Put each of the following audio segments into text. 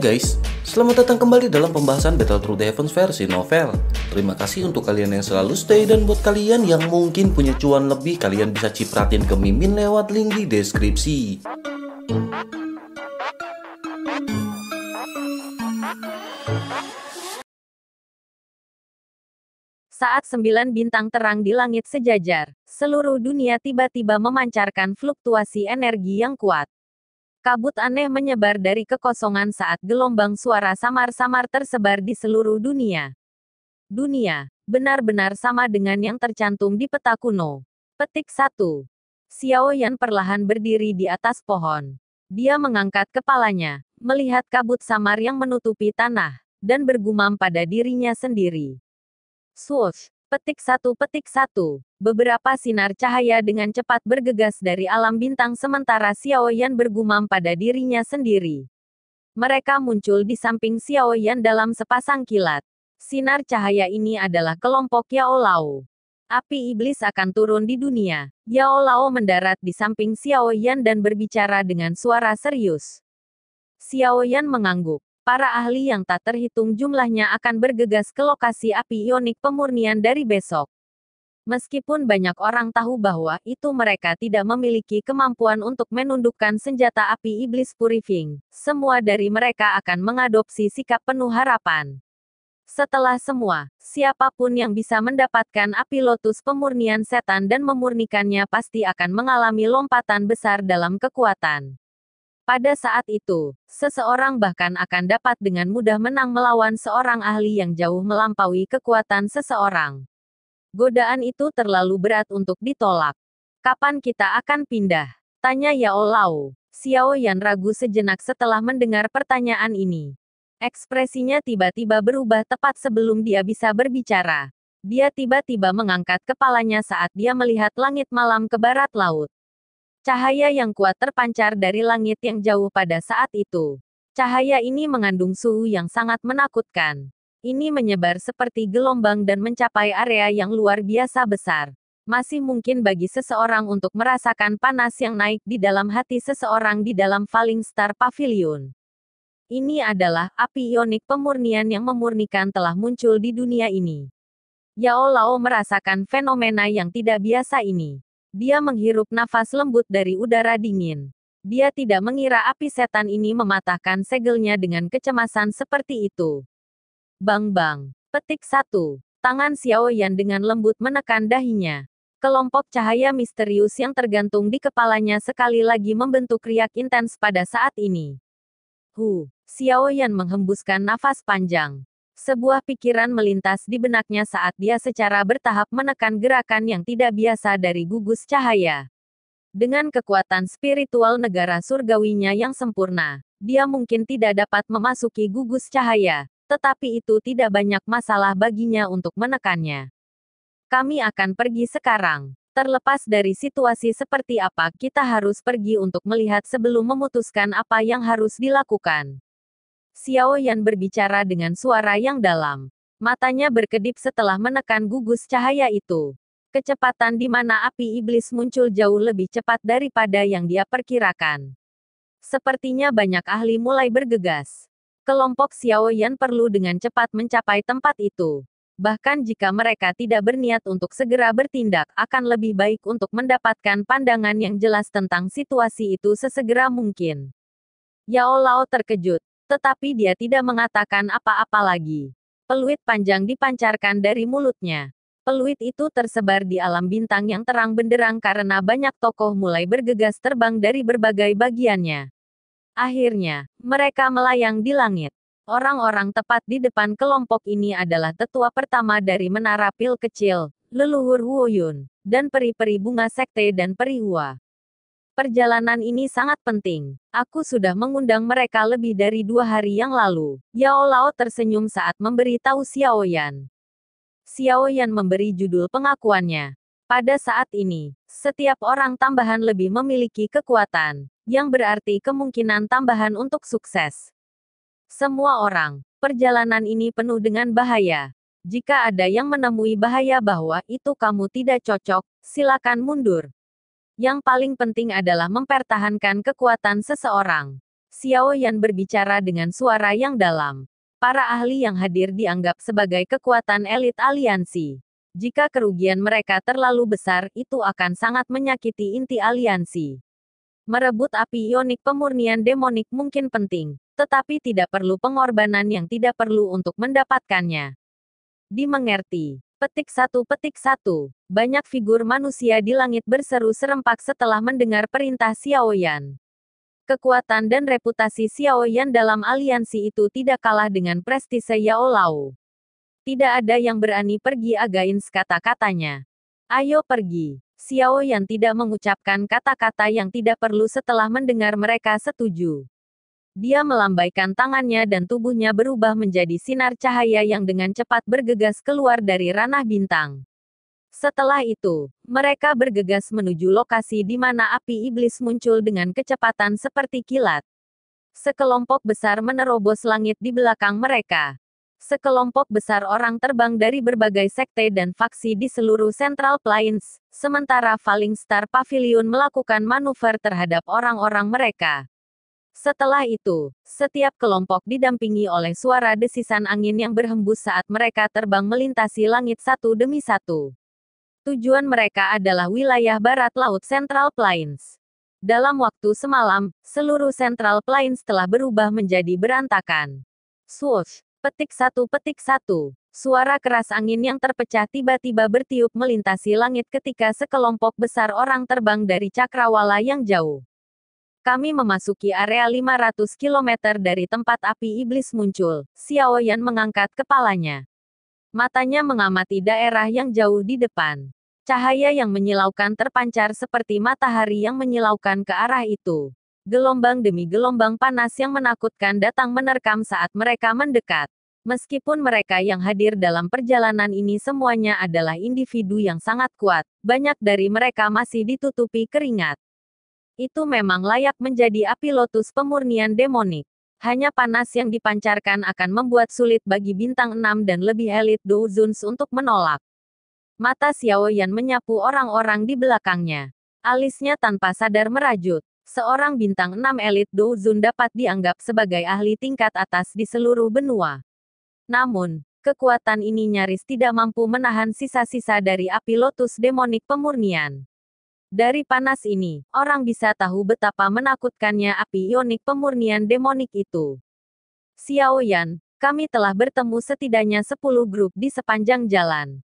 guys, selamat datang kembali dalam pembahasan Battle Through the Heavens versi novel. Terima kasih untuk kalian yang selalu stay dan buat kalian yang mungkin punya cuan lebih, kalian bisa cipratin ke Mimin lewat link di deskripsi. Saat sembilan bintang terang di langit sejajar, seluruh dunia tiba-tiba memancarkan fluktuasi energi yang kuat. Kabut aneh menyebar dari kekosongan saat gelombang suara samar-samar tersebar di seluruh dunia. Dunia, benar-benar sama dengan yang tercantum di peta kuno. Petik 1. Xiao Yan perlahan berdiri di atas pohon. Dia mengangkat kepalanya, melihat kabut samar yang menutupi tanah, dan bergumam pada dirinya sendiri. Swoosh! Petik satu petik satu. Beberapa sinar cahaya dengan cepat bergegas dari alam bintang sementara Xiao Yan bergumam pada dirinya sendiri. Mereka muncul di samping Xiao Yan dalam sepasang kilat. Sinar cahaya ini adalah kelompok Yao Lao. Api iblis akan turun di dunia. Yao Lao mendarat di samping Xiao Yan dan berbicara dengan suara serius. Xiao Yan mengangguk para ahli yang tak terhitung jumlahnya akan bergegas ke lokasi api ionik pemurnian dari besok. Meskipun banyak orang tahu bahwa itu mereka tidak memiliki kemampuan untuk menundukkan senjata api iblis purifying, semua dari mereka akan mengadopsi sikap penuh harapan. Setelah semua, siapapun yang bisa mendapatkan api lotus pemurnian setan dan memurnikannya pasti akan mengalami lompatan besar dalam kekuatan. Pada saat itu, seseorang bahkan akan dapat dengan mudah menang melawan seorang ahli yang jauh melampaui kekuatan seseorang. Godaan itu terlalu berat untuk ditolak. Kapan kita akan pindah? Tanya Yao Lao. Xiao Yan ragu sejenak setelah mendengar pertanyaan ini. Ekspresinya tiba-tiba berubah tepat sebelum dia bisa berbicara. Dia tiba-tiba mengangkat kepalanya saat dia melihat langit malam ke barat laut. Cahaya yang kuat terpancar dari langit yang jauh pada saat itu. Cahaya ini mengandung suhu yang sangat menakutkan. Ini menyebar seperti gelombang dan mencapai area yang luar biasa besar. Masih mungkin bagi seseorang untuk merasakan panas yang naik di dalam hati seseorang di dalam Falling Star Pavilion. Ini adalah api ionik pemurnian yang memurnikan telah muncul di dunia ini. Yao Lao merasakan fenomena yang tidak biasa ini. Dia menghirup nafas lembut dari udara dingin. Dia tidak mengira api setan ini mematahkan segelnya dengan kecemasan seperti itu. Bang-bang. Petik satu. Tangan Xiao Yan dengan lembut menekan dahinya. Kelompok cahaya misterius yang tergantung di kepalanya sekali lagi membentuk riak intens pada saat ini. Hu, Xiao Yan menghembuskan nafas panjang. Sebuah pikiran melintas di benaknya saat dia secara bertahap menekan gerakan yang tidak biasa dari gugus cahaya. Dengan kekuatan spiritual negara surgawinya yang sempurna, dia mungkin tidak dapat memasuki gugus cahaya, tetapi itu tidak banyak masalah baginya untuk menekannya. Kami akan pergi sekarang. Terlepas dari situasi seperti apa, kita harus pergi untuk melihat sebelum memutuskan apa yang harus dilakukan. Xiao Yan berbicara dengan suara yang dalam. Matanya berkedip setelah menekan gugus cahaya itu. Kecepatan di mana api iblis muncul jauh lebih cepat daripada yang dia perkirakan. Sepertinya banyak ahli mulai bergegas. Kelompok Xiao Yan perlu dengan cepat mencapai tempat itu. Bahkan jika mereka tidak berniat untuk segera bertindak, akan lebih baik untuk mendapatkan pandangan yang jelas tentang situasi itu sesegera mungkin. Yao Lao terkejut tetapi dia tidak mengatakan apa-apa lagi. Peluit panjang dipancarkan dari mulutnya. Peluit itu tersebar di alam bintang yang terang benderang karena banyak tokoh mulai bergegas terbang dari berbagai bagiannya. Akhirnya, mereka melayang di langit. Orang-orang tepat di depan kelompok ini adalah tetua pertama dari menara pil kecil, leluhur Huoyun, dan peri-peri bunga sekte dan peri Hua. Perjalanan ini sangat penting. Aku sudah mengundang mereka lebih dari dua hari yang lalu. Yao Lao tersenyum saat memberi tahu Xiao Yan. Xiao Yan memberi judul pengakuannya. Pada saat ini, setiap orang tambahan lebih memiliki kekuatan, yang berarti kemungkinan tambahan untuk sukses. Semua orang, perjalanan ini penuh dengan bahaya. Jika ada yang menemui bahaya bahwa itu kamu tidak cocok, silakan mundur. Yang paling penting adalah mempertahankan kekuatan seseorang. Xiao Yan berbicara dengan suara yang dalam. Para ahli yang hadir dianggap sebagai kekuatan elit aliansi. Jika kerugian mereka terlalu besar, itu akan sangat menyakiti inti aliansi. Merebut api ionik pemurnian demonik mungkin penting, tetapi tidak perlu pengorbanan yang tidak perlu untuk mendapatkannya. Dimengerti, Petik satu petik satu. Banyak figur manusia di langit berseru serempak setelah mendengar perintah Xiao Yan. Kekuatan dan reputasi Xiao Yan dalam aliansi itu tidak kalah dengan prestise Yao Lao. Tidak ada yang berani pergi again, kata-katanya. Ayo pergi. Xiao Yan tidak mengucapkan kata-kata yang tidak perlu setelah mendengar mereka setuju dia melambaikan tangannya dan tubuhnya berubah menjadi sinar cahaya yang dengan cepat bergegas keluar dari ranah bintang. Setelah itu, mereka bergegas menuju lokasi di mana api iblis muncul dengan kecepatan seperti kilat. Sekelompok besar menerobos langit di belakang mereka. Sekelompok besar orang terbang dari berbagai sekte dan faksi di seluruh Central Plains, sementara Falling Star Pavilion melakukan manuver terhadap orang-orang mereka. Setelah itu, setiap kelompok didampingi oleh suara desisan angin yang berhembus saat mereka terbang melintasi langit satu demi satu. Tujuan mereka adalah wilayah barat laut Central Plains. Dalam waktu semalam, seluruh Central Plains telah berubah menjadi berantakan. Swoosh, petik satu petik satu. Suara keras angin yang terpecah tiba-tiba bertiup melintasi langit ketika sekelompok besar orang terbang dari cakrawala yang jauh. Kami memasuki area 500 km dari tempat api iblis muncul. Xiao Yan mengangkat kepalanya. Matanya mengamati daerah yang jauh di depan. Cahaya yang menyilaukan terpancar seperti matahari yang menyilaukan ke arah itu. Gelombang demi gelombang panas yang menakutkan datang menerkam saat mereka mendekat. Meskipun mereka yang hadir dalam perjalanan ini semuanya adalah individu yang sangat kuat, banyak dari mereka masih ditutupi keringat. Itu memang layak menjadi api lotus pemurnian demonik. Hanya panas yang dipancarkan akan membuat sulit bagi bintang 6 dan lebih elit Douzuns untuk menolak. Mata Xiao Yan menyapu orang-orang di belakangnya. Alisnya tanpa sadar merajut. Seorang bintang 6 elit Douzun dapat dianggap sebagai ahli tingkat atas di seluruh benua. Namun, kekuatan ini nyaris tidak mampu menahan sisa-sisa dari api lotus demonik pemurnian. Dari panas ini, orang bisa tahu betapa menakutkannya api ionik pemurnian demonik itu. Xiao Yan, kami telah bertemu setidaknya 10 grup di sepanjang jalan.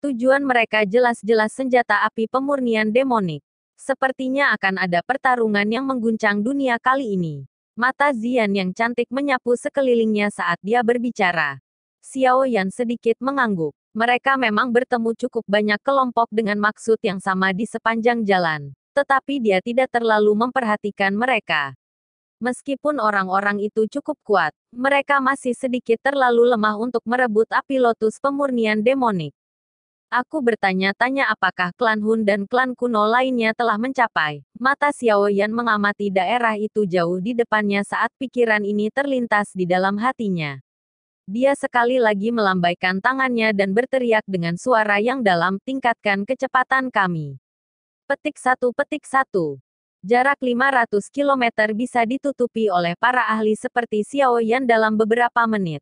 Tujuan mereka jelas-jelas senjata api pemurnian demonik. Sepertinya akan ada pertarungan yang mengguncang dunia kali ini. Mata Zian yang cantik menyapu sekelilingnya saat dia berbicara. Xiao Yan sedikit mengangguk. Mereka memang bertemu cukup banyak kelompok dengan maksud yang sama di sepanjang jalan, tetapi dia tidak terlalu memperhatikan mereka. Meskipun orang-orang itu cukup kuat, mereka masih sedikit terlalu lemah untuk merebut api lotus pemurnian demonik. Aku bertanya-tanya apakah klan Hun dan klan kuno lainnya telah mencapai. Mata Xiao Yan mengamati daerah itu jauh di depannya saat pikiran ini terlintas di dalam hatinya. Dia sekali lagi melambaikan tangannya dan berteriak dengan suara yang dalam, tingkatkan kecepatan kami. Petik satu petik satu. Jarak 500 km bisa ditutupi oleh para ahli seperti Xiao Yan dalam beberapa menit.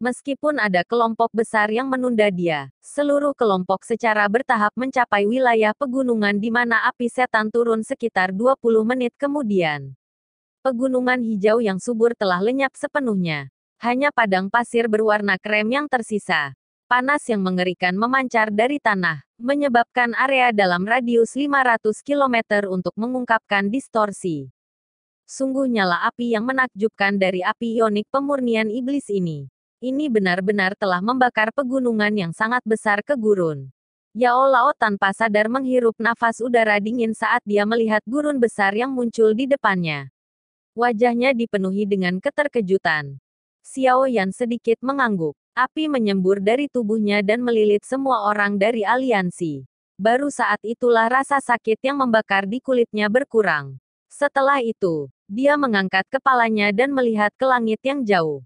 Meskipun ada kelompok besar yang menunda dia, seluruh kelompok secara bertahap mencapai wilayah pegunungan di mana api setan turun sekitar 20 menit kemudian. Pegunungan hijau yang subur telah lenyap sepenuhnya, hanya padang pasir berwarna krem yang tersisa. Panas yang mengerikan memancar dari tanah, menyebabkan area dalam radius 500 km untuk mengungkapkan distorsi. Sungguh nyala api yang menakjubkan dari api ionik pemurnian iblis ini. Ini benar-benar telah membakar pegunungan yang sangat besar ke gurun. Yao Lao tanpa sadar menghirup nafas udara dingin saat dia melihat gurun besar yang muncul di depannya. Wajahnya dipenuhi dengan keterkejutan. Xiao Yan sedikit mengangguk. Api menyembur dari tubuhnya dan melilit semua orang dari aliansi. Baru saat itulah rasa sakit yang membakar di kulitnya berkurang. Setelah itu, dia mengangkat kepalanya dan melihat ke langit yang jauh.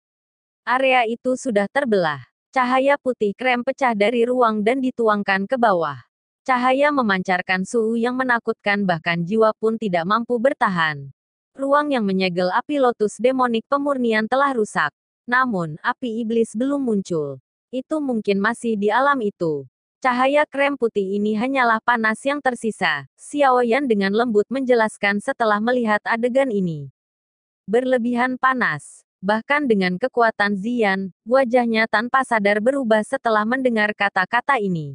Area itu sudah terbelah. Cahaya putih krem pecah dari ruang dan dituangkan ke bawah. Cahaya memancarkan suhu yang menakutkan bahkan jiwa pun tidak mampu bertahan. Ruang yang menyegel api lotus demonik pemurnian telah rusak. Namun, api iblis belum muncul. Itu mungkin masih di alam itu. Cahaya krem putih ini hanyalah panas yang tersisa. Xiao Yan dengan lembut menjelaskan setelah melihat adegan ini. Berlebihan panas. Bahkan dengan kekuatan Zian, wajahnya tanpa sadar berubah setelah mendengar kata-kata ini.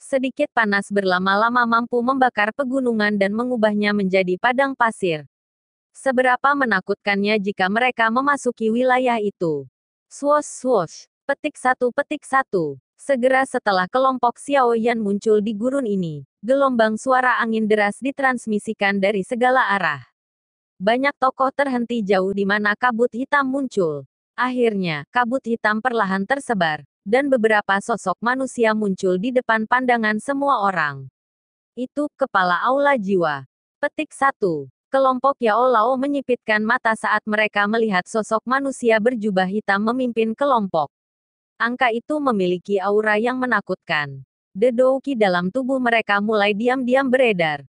Sedikit panas berlama-lama mampu membakar pegunungan dan mengubahnya menjadi padang pasir. Seberapa menakutkannya jika mereka memasuki wilayah itu. Swosh swosh, petik satu petik satu. Segera setelah kelompok Xiao Yan muncul di gurun ini, gelombang suara angin deras ditransmisikan dari segala arah. Banyak tokoh terhenti jauh di mana kabut hitam muncul. Akhirnya, kabut hitam perlahan tersebar, dan beberapa sosok manusia muncul di depan pandangan semua orang. Itu kepala aula jiwa. Petik satu. Kelompok Yao Lao menyipitkan mata saat mereka melihat sosok manusia berjubah hitam memimpin kelompok. Angka itu memiliki aura yang menakutkan. Dedouki dalam tubuh mereka mulai diam-diam beredar.